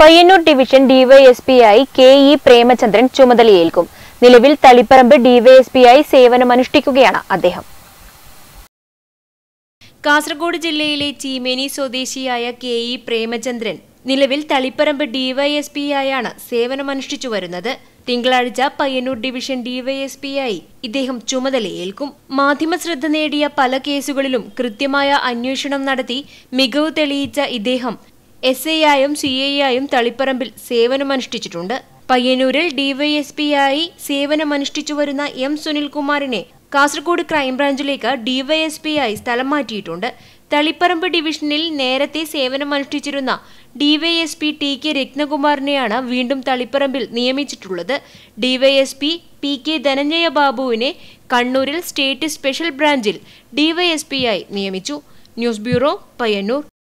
Payyanur division ഡിവൈഎസ്പിയായി K E Premachandran ചുമതലയേൽക്കും നിലവിൽ തളിപ്പറമ്പ് ഡിവൈഎസ്പിയായി സേവനമനുഷ്ഠിക്കുകയാണ് അദ്ദേഹം കാസർഗോഡ് ജില്ലയിലെ ചീമേനി സ്വദേശിയായ കെ ഇ പ്രേമചന്ദ്രൻ നിലവിൽ തളിപ്പറമ്പ് ഡിവൈഎസ്പിയായാണ് സേവനമനുഷ്ഠിച്ചു വരുന്നത് തിങ്കളാഴ്ച പയ്യന്നൂർ ഡിവിഷൻ ഡിവൈഎസ്പിയായി ഇദ്ദേഹം ചുമതലയേൽക്കും മാധ്യമശ്രദ്ധ നേടിയ പല കേസുകളിലും കൃത്യമായ അന്വേഷണം നടത്തി മികവ് തെളിയിച്ച ഇദ്ദേഹം എസ് ഐ ആയും സി ഐ ആയും തളിപ്പറമ്പിൽ സേവനമനുഷ്ഠിച്ചിട്ടുണ്ട് പയ്യന്നൂരിൽ ഡിവൈഎസ്പിയായി സേവനമനുഷ്ഠിച്ചു വരുന്ന എം സുനിൽകുമാറിനെ കാസർഗോഡ് ക്രൈംബ്രാഞ്ചിലേക്ക് ഡിവൈഎസ്പിയായി സ്ഥലം മാറ്റിയിട്ടുണ്ട് തളിപ്പറമ്പ് ഡിവിഷനിൽ നേരത്തെ സേവനമനുഷ്ഠിച്ചിരുന്ന ഡിവൈഎസ്പി ടി കെ രത്നകുമാറിനെയാണ് വീണ്ടും തളിപ്പറമ്പിൽ നിയമിച്ചിട്ടുള്ളത് ഡിവൈഎസ്പി പി കെ ധനഞ്ജയ ബാബുവിനെ കണ്ണൂരിൽ സ്റ്റേറ്റ് സ്പെഷ്യൽ ബ്രാഞ്ചിൽ ഡിവൈഎസ്പിയായി നിയമിച്ചു ന്യൂസ് ബ്യൂറോ പയ്യന്നൂർ